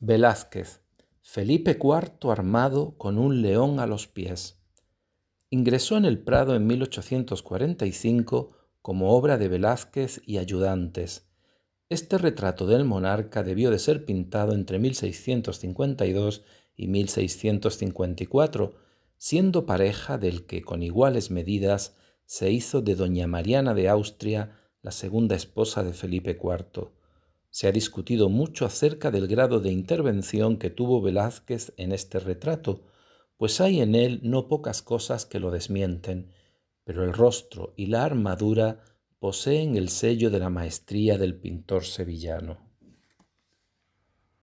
Velázquez, Felipe IV armado con un león a los pies. Ingresó en el Prado en 1845 como obra de Velázquez y ayudantes. Este retrato del monarca debió de ser pintado entre 1652 y 1654, siendo pareja del que con iguales medidas se hizo de doña Mariana de Austria, la segunda esposa de Felipe IV. Se ha discutido mucho acerca del grado de intervención que tuvo Velázquez en este retrato, pues hay en él no pocas cosas que lo desmienten, pero el rostro y la armadura poseen el sello de la maestría del pintor sevillano.